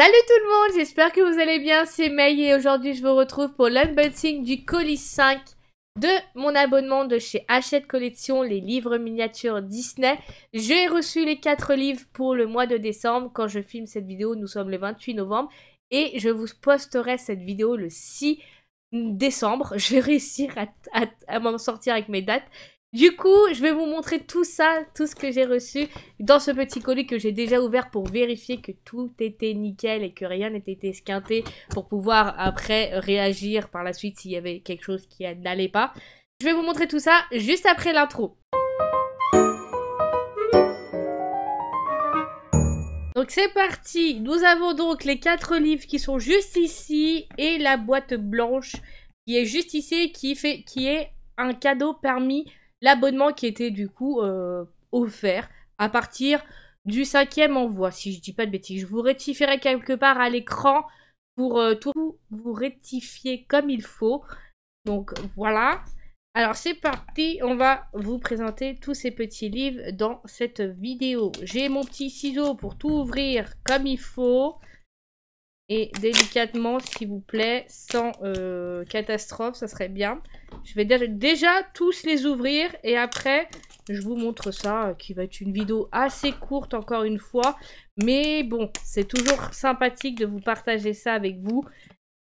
Salut tout le monde, j'espère que vous allez bien, c'est May et aujourd'hui je vous retrouve pour l'unboxing du colis 5 de mon abonnement de chez Hachette Collection, les livres miniatures Disney. J'ai reçu les 4 livres pour le mois de décembre, quand je filme cette vidéo nous sommes le 28 novembre et je vous posterai cette vidéo le 6 décembre, je vais réussir à m'en sortir avec mes dates. Du coup, je vais vous montrer tout ça, tout ce que j'ai reçu dans ce petit colis que j'ai déjà ouvert pour vérifier que tout était nickel et que rien n'était esquinté pour pouvoir après réagir par la suite s'il y avait quelque chose qui n'allait pas. Je vais vous montrer tout ça juste après l'intro. Donc c'est parti, nous avons donc les quatre livres qui sont juste ici et la boîte blanche qui est juste ici qui, fait, qui est un cadeau parmi l'abonnement qui était du coup euh, offert à partir du cinquième envoi, si je ne dis pas de bêtises. Je vous rectifierai quelque part à l'écran pour euh, tout vous rectifier comme il faut. Donc voilà. Alors c'est parti, on va vous présenter tous ces petits livres dans cette vidéo. J'ai mon petit ciseau pour tout ouvrir comme il faut. Et délicatement, s'il vous plaît, sans euh, catastrophe, ça serait bien. Je vais déjà tous les ouvrir et après, je vous montre ça, euh, qui va être une vidéo assez courte encore une fois. Mais bon, c'est toujours sympathique de vous partager ça avec vous.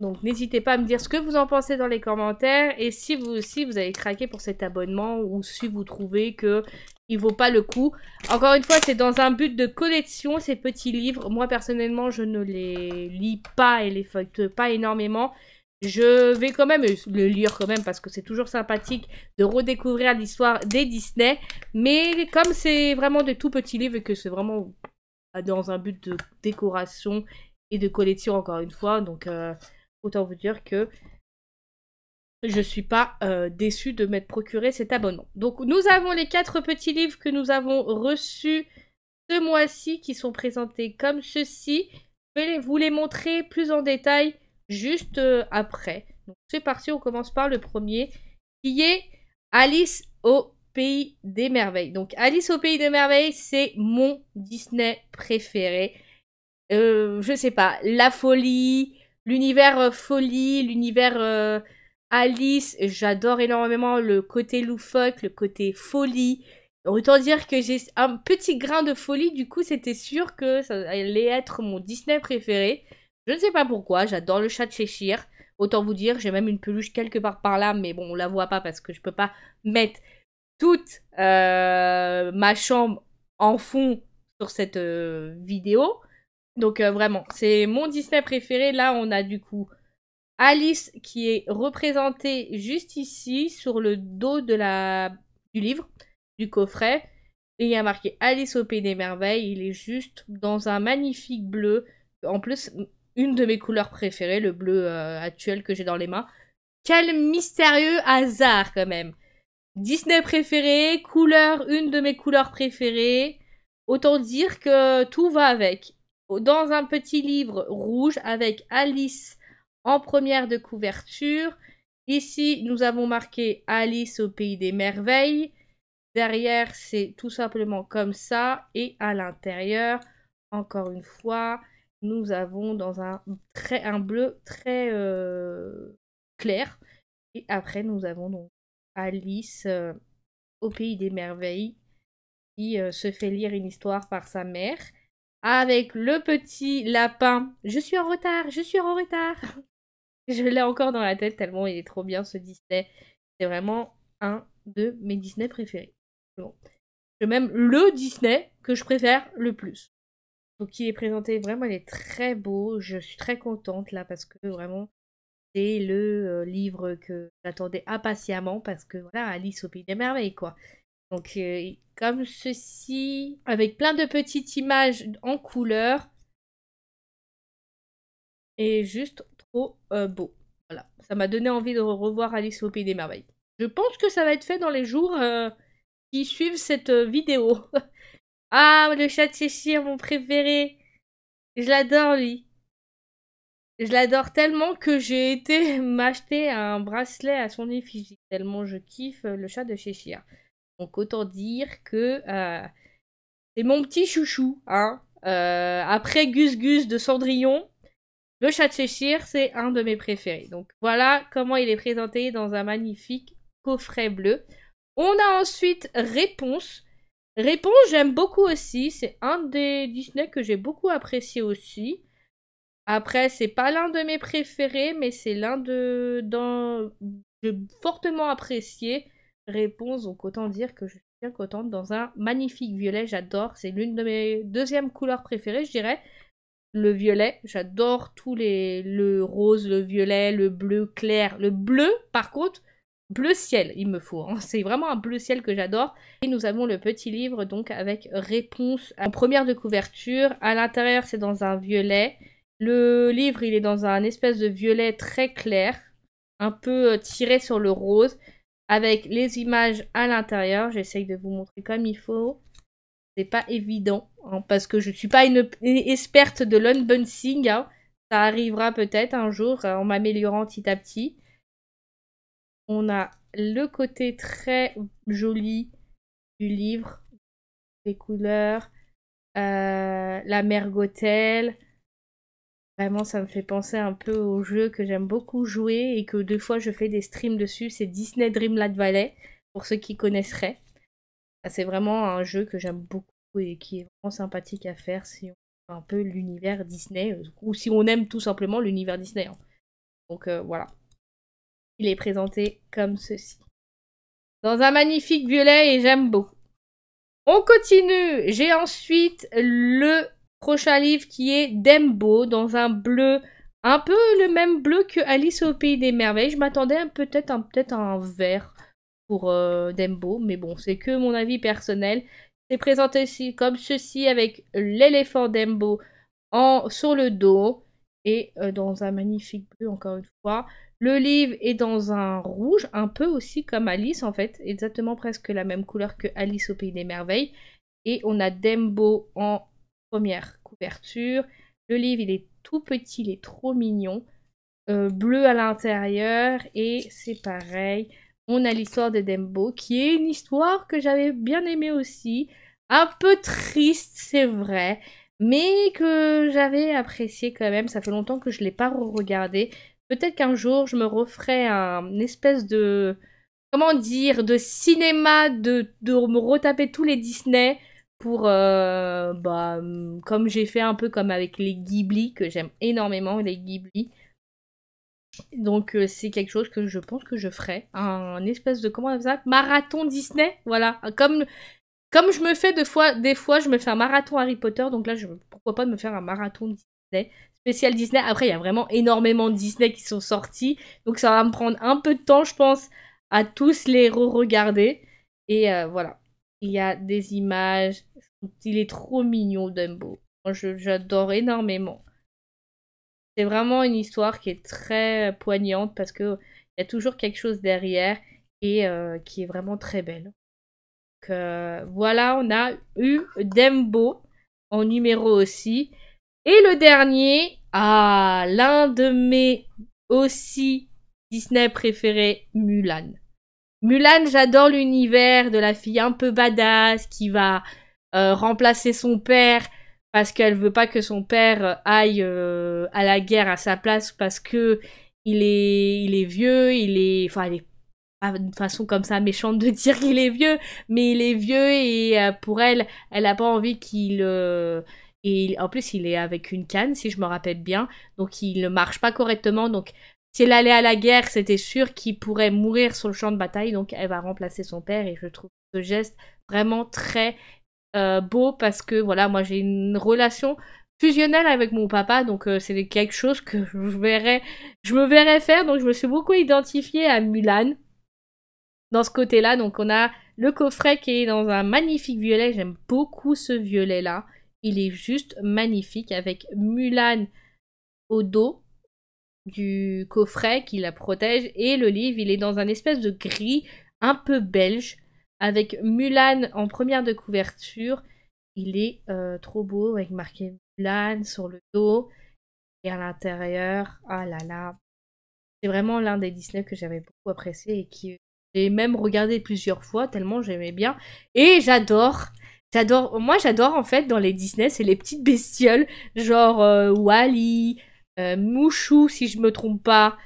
Donc n'hésitez pas à me dire ce que vous en pensez dans les commentaires et si vous aussi vous avez craqué pour cet abonnement ou si vous trouvez que il vaut pas le coup. Encore une fois, c'est dans un but de collection ces petits livres. Moi personnellement, je ne les lis pas et les feuillete euh, pas énormément. Je vais quand même euh, le lire quand même parce que c'est toujours sympathique de redécouvrir l'histoire des Disney. Mais comme c'est vraiment de tout petits livres et que c'est vraiment euh, dans un but de décoration et de collection encore une fois, donc Autant vous dire que je ne suis pas euh, déçue de m'être procuré cet abonnement. Donc nous avons les quatre petits livres que nous avons reçus ce mois-ci qui sont présentés comme ceci. Je vais vous les montrer plus en détail juste euh, après. c'est parti, on commence par le premier qui est Alice au pays des merveilles. Donc Alice au pays des merveilles, c'est mon Disney préféré. Euh, je sais pas, la folie, l'univers euh, folie, l'univers euh, Alice. J'adore énormément le côté loufoque, le côté folie. Autant dire que j'ai un petit grain de folie, du coup c'était sûr que ça allait être mon Disney préféré. Je ne sais pas pourquoi, j'adore le chat de Cheshire. Autant vous dire, j'ai même une peluche quelque part par là, mais bon, on la voit pas parce que je peux pas mettre toute euh, ma chambre en fond sur cette vidéo. Donc euh, vraiment, c'est mon Disney préféré. Là, on a du coup Alice qui est représentée juste ici sur le dos de la... du livre, du coffret. Et il y a marqué Alice au Pays des Merveilles. Il est juste dans un magnifique bleu. En plus, une de mes couleurs préférées, le bleu euh, actuel que j'ai dans les mains. Quel mystérieux hasard quand même. Disney préféré, couleur, une de mes couleurs préférées. Autant dire que tout va avec dans un petit livre rouge avec Alice en première de couverture. Ici, nous avons marqué Alice au pays des merveilles. Derrière, c'est tout simplement comme ça. Et à l'intérieur, encore une fois, nous avons dans un, très, un bleu très euh, clair. Et après, nous avons donc Alice euh, au pays des merveilles qui euh, se fait lire une histoire par sa mère avec le petit lapin. Je suis en retard, je suis en retard. Je l'ai encore dans la tête tellement il est trop bien ce Disney. C'est vraiment un de mes Disney préférés. je C'est même le Disney que je préfère le plus. Donc il est présenté vraiment, il est très beau. Je suis très contente là parce que vraiment c'est le euh, livre que j'attendais impatiemment parce que voilà Alice au pays des merveilles quoi. Donc, euh, comme ceci, avec plein de petites images en couleur. Et juste trop euh, beau. Voilà, ça m'a donné envie de revoir Alice au Pays des Merveilles. Je pense que ça va être fait dans les jours euh, qui suivent cette vidéo. ah, le chat de Cheshire, mon préféré. Je l'adore, lui. Je l'adore tellement que j'ai été m'acheter un bracelet à son effigie. Tellement je kiffe le chat de Cheshire. Donc autant dire que euh, c'est mon petit chouchou. Hein. Euh, après Gus Gus de Cendrillon, le chat Cheshire, c'est un de mes préférés. Donc voilà comment il est présenté dans un magnifique coffret bleu. On a ensuite Réponse. Réponse, j'aime beaucoup aussi. C'est un des Disney que j'ai beaucoup apprécié aussi. Après, c'est pas l'un de mes préférés, mais c'est l'un de. Dans... J'ai fortement apprécié réponse. Donc autant dire que je suis bien contente dans un magnifique violet. J'adore. C'est l'une de mes deuxièmes couleurs préférées, je dirais. Le violet, j'adore tous les le rose, le violet, le bleu clair, le bleu. Par contre, bleu ciel, il me faut. Hein. C'est vraiment un bleu ciel que j'adore. Et nous avons le petit livre donc avec réponse en première de couverture. À l'intérieur, c'est dans un violet. Le livre, il est dans un espèce de violet très clair, un peu euh, tiré sur le rose avec les images à l'intérieur. J'essaye de vous montrer comme il faut. Ce n'est pas évident hein, parce que je ne suis pas une, experte de l'unbouncing. Hein. Ça arrivera peut-être un jour euh, en m'améliorant petit à petit. On a le côté très joli du livre, les couleurs, euh, la mergotelle, Vraiment, ça me fait penser un peu au jeu que j'aime beaucoup jouer et que deux fois je fais des streams dessus. C'est Disney Dreamland Valley, pour ceux qui connaisseraient. Ah, c'est vraiment un jeu que j'aime beaucoup et qui est vraiment sympathique à faire si on un peu l'univers Disney euh, ou si on aime tout simplement l'univers Disney. Hein. Donc euh, voilà. Il est présenté comme ceci. Dans un magnifique violet et j'aime beaucoup. On continue. J'ai ensuite le Prochain livre qui est Dembo dans un bleu, un peu le même bleu que Alice au pays des merveilles. Je m'attendais peut-être un, peut un vert pour euh, Dembo, mais bon, c'est que mon avis personnel. C'est présenté ici comme ceci avec l'éléphant Dembo en, sur le dos et euh, dans un magnifique bleu encore une fois. Le livre est dans un rouge, un peu aussi comme Alice en fait, exactement presque la même couleur que Alice au pays des merveilles. Et on a Dembo en première couverture. Le livre, il est tout petit, il est trop mignon. Euh, bleu à l'intérieur et c'est pareil. On a l'histoire de Dembo qui est une histoire que j'avais bien aimée aussi. Un peu triste, c'est vrai, mais que j'avais apprécié quand même. Ça fait longtemps que je ne l'ai pas regardé. Peut-être qu'un jour je me referai un espèce de. Comment dire De cinéma, de, de me retaper tous les Disney pour, euh, bah, comme j'ai fait un peu comme avec les Ghibli, que j'aime énormément, les Ghibli. Donc euh, c'est quelque chose que je pense que je ferai. Un espèce de, comment ça Marathon Disney, voilà. Comme, comme je me fais des fois, des fois, je me fais un marathon Harry Potter, donc là, je, pourquoi pas me faire un marathon Disney spécial Disney. Après, il y a vraiment énormément de Disney qui sont sortis. Donc ça va me prendre un peu de temps, je pense, à tous les re-regarder. Et euh, voilà il y a des images. Il est trop mignon, Dumbo. J'adore énormément. C'est vraiment une histoire qui est très poignante parce qu'il y a toujours quelque chose derrière et euh, qui est vraiment très belle. Donc, euh, voilà, on a eu Dembo en numéro aussi. Et le dernier, ah, l'un de mes aussi Disney préférés, Mulan. Mulan, j'adore l'univers de la fille un peu badass qui va euh, remplacer son père parce qu'elle veut pas que son père euh, aille euh, à la guerre à sa place parce que il est, il est vieux, il est, enfin, il est pas de façon comme ça méchante de dire qu'il est vieux, mais il est vieux et pour elle, elle n'a pas envie qu'il et en plus, il est avec une canne, si je me rappelle bien. Donc, il ne marche pas correctement. Donc, si elle allait à la guerre, c'était sûr qu'il pourrait mourir sur le champ de bataille, donc elle va remplacer son père et je trouve ce geste vraiment très euh, beau parce que voilà, moi j'ai une relation fusionnelle avec mon papa, donc euh, c'est quelque chose que je verrais, je me verrais faire, donc je me suis beaucoup identifiée à Mulan dans ce côté-là. Donc on a le coffret qui est dans un magnifique violet, j'aime beaucoup ce violet-là, il est juste magnifique avec Mulan au dos du coffret qui la protège. Et le livre, il est dans un espèce de gris un peu belge, avec Mulan en première de couverture. Il est euh, trop beau, avec marqué Mulan sur le dos et à l'intérieur. Ah là là. C'est vraiment l'un des Disney que j'avais beaucoup apprécié et qui j'ai même regardé plusieurs fois, tellement j'aimais bien. Et j'adore J'adore, moi j'adore en fait dans les Disney, c'est les petites bestioles, genre euh, Wally, euh, Mouchou, si je me trompe pas.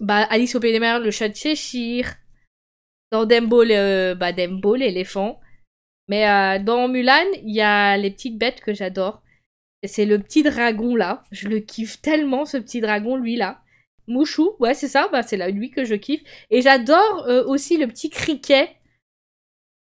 Bah, Alice au Pays des Merveilles, le chat de Cheshire. Dans Dembo, euh, bah, l'éléphant. Mais euh, dans Mulan, il y a les petites bêtes que j'adore. C'est le petit dragon là. Je le kiffe tellement, ce petit dragon, lui là. Mouchou, ouais, c'est ça, bah, c'est lui que je kiffe. Et j'adore aussi le petit criquet.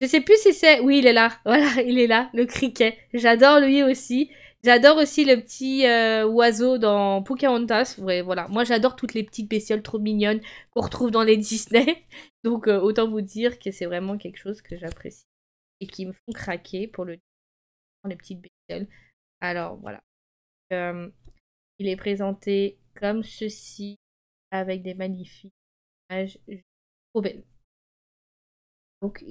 Je sais plus si c'est. Oui, il est là. Voilà, il est là, le criquet. J'adore lui aussi. J'adore aussi le petit euh, oiseau dans Pocahontas. voilà. Moi, j'adore toutes les petites bestioles trop mignonnes qu'on retrouve dans les Disney. Donc, euh, autant vous dire que c'est vraiment quelque chose que j'apprécie et qui me font craquer pour le les petites bestioles. Alors, voilà. Euh, il est présenté comme ceci avec des magnifiques images trop belles. Donc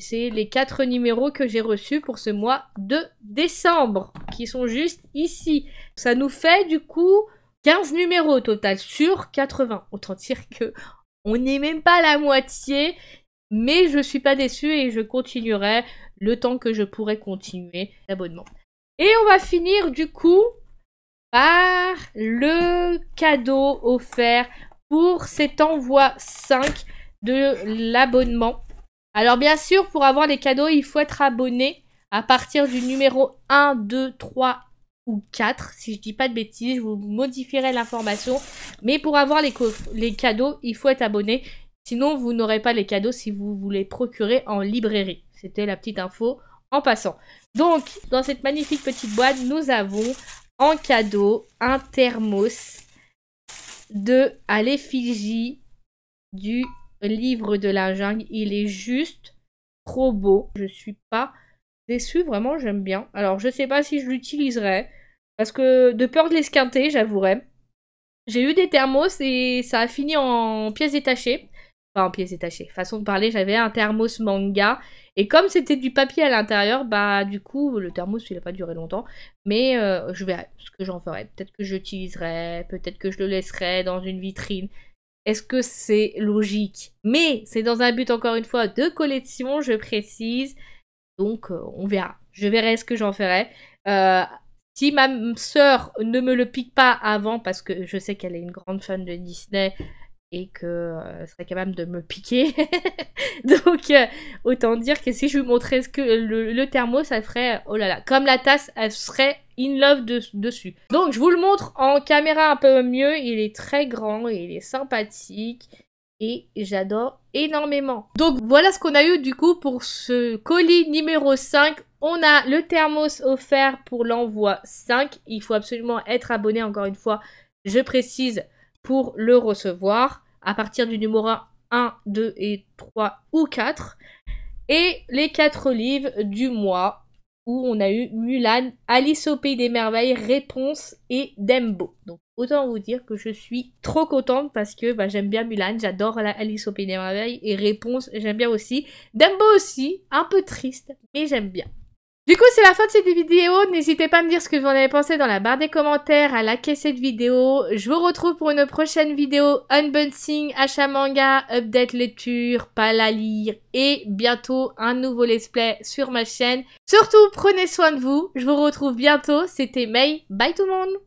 c'est les quatre numéros que j'ai reçus pour ce mois de décembre, qui sont juste ici. Ça nous fait du coup 15 numéros au total sur 80. Autant dire que on n'est même pas la moitié, mais je suis pas déçue et je continuerai le temps que je pourrai continuer l'abonnement. Et on va finir du coup par le cadeau offert pour cet envoi 5 de l'abonnement alors bien sûr, pour avoir les cadeaux, il faut être abonné à partir du numéro 1, 2, 3 ou 4. Si je dis pas de bêtises, je vous modifierai l'information. Mais pour avoir les, cadeaux, il faut être abonné. Sinon, vous n'aurez pas les cadeaux si vous vous les procurez en librairie. C'était la petite info en passant. Donc, dans cette magnifique petite boîte, nous avons en cadeau un thermos de à l'effigie du livre de la jungle. Il est juste trop beau. Je suis pas déçue, vraiment, j'aime bien. Alors, je sais pas si je l'utiliserai. Parce que de peur de l'esquinter, j'avouerai. J'ai eu des thermos et ça a fini en pièces détachées. Enfin, en pièces détachées. Façon de parler, j'avais un thermos manga. Et comme c'était du papier à l'intérieur, bah du coup, le thermos, il n'a pas duré longtemps. Mais euh, je verrai ce que j'en ferai. Peut-être que j'utiliserai, peut-être que je le laisserai dans une vitrine. Est-ce que c'est logique Mais c'est dans un but, encore une fois, de collection, je précise. Donc, euh, on verra. Je verrai ce que j'en ferai. Euh, si ma sœur ne me le pique pas avant, parce que je sais qu'elle est une grande fan de Disney et que euh, serait capable de me piquer. Donc, autant dire que si je lui montrais ce que le, thermos, thermo, ça ferait, oh là là, comme la tasse, elle serait love dessus. Donc je vous le montre en caméra un peu mieux. Il est très grand, et il est sympathique et j'adore énormément. Donc voilà ce qu'on a eu du coup pour ce colis numéro 5. On a le thermos offert pour l'envoi 5. Il faut absolument être abonné encore une fois, je précise, pour le recevoir à partir du numéro 1, 2 et 3 ou 4. Et les 4 livres du mois où on a eu Mulan, Alice au Pays des Merveilles, Réponse et Dembo. Donc autant vous dire que je suis trop contente parce que bah, j'aime bien Mulan, j'adore Alice au Pays des Merveilles et Réponse j'aime bien aussi. Dembo aussi, un peu triste, mais j'aime bien. Du coup, c'est la fin de cette vidéo. N'hésitez pas à me dire ce que vous en avez pensé dans la barre des commentaires, à liker cette vidéo. Je vous retrouve pour une prochaine vidéo unboxing, achat manga, update lecture, pas la lire et bientôt un nouveau let's play sur ma chaîne. Surtout, prenez soin de vous. Je vous retrouve bientôt. C'était May. Bye tout le monde